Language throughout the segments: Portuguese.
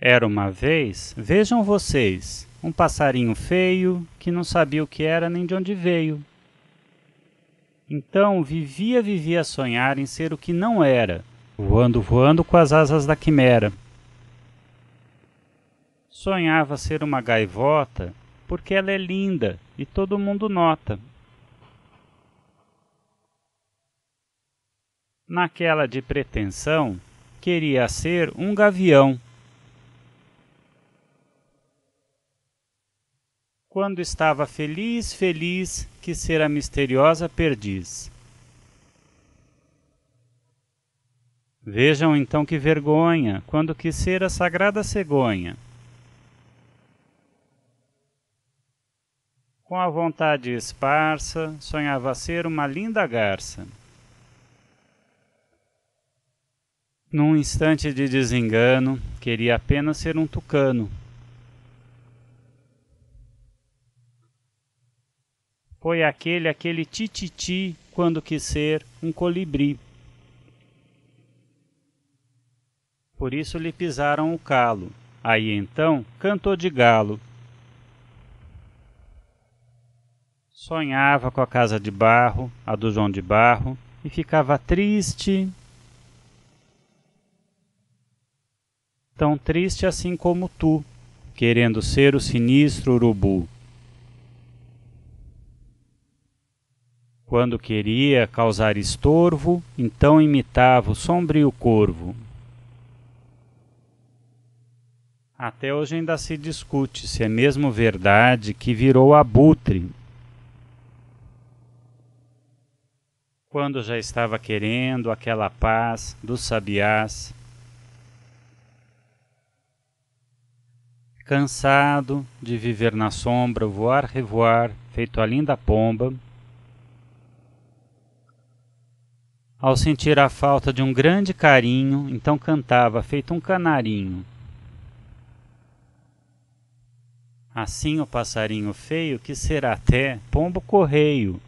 Era uma vez, vejam vocês, um passarinho feio que não sabia o que era nem de onde veio. Então vivia, vivia a sonhar em ser o que não era, voando, voando com as asas da quimera. Sonhava ser uma gaivota porque ela é linda e todo mundo nota. Naquela de pretensão, queria ser um gavião quando estava feliz, feliz, que será misteriosa perdiz. Vejam então que vergonha, quando quis ser a sagrada cegonha. Com a vontade esparsa, sonhava ser uma linda garça. Num instante de desengano, queria apenas ser um tucano, foi aquele aquele tititi quando quis ser um colibri. Por isso lhe pisaram o calo. Aí então cantou de galo. Sonhava com a casa de barro, a do João de Barro, e ficava triste. Tão triste assim como tu, querendo ser o sinistro urubu. Quando queria causar estorvo, então imitava o sombrio corvo. Até hoje ainda se discute se é mesmo verdade que virou abutre. Quando já estava querendo aquela paz dos sabiás. Cansado de viver na sombra, voar, revoar, feito a linda pomba. Ao sentir a falta de um grande carinho, então cantava, feito um canarinho. Assim o passarinho feio, que será até pombo correio.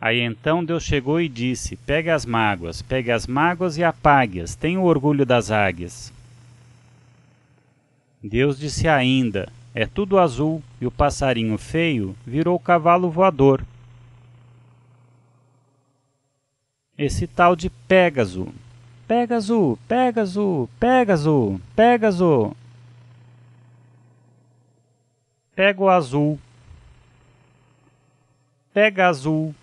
Aí então Deus chegou e disse: Pegue as mágoas, pegue as mágoas e apague-as, tenha o orgulho das águias. Deus disse ainda: É tudo azul, e o passarinho feio virou cavalo voador. Esse tal de Pégaso. Pégaso, Pégaso, Pégaso, Pégaso. Pego azul. Pega azul.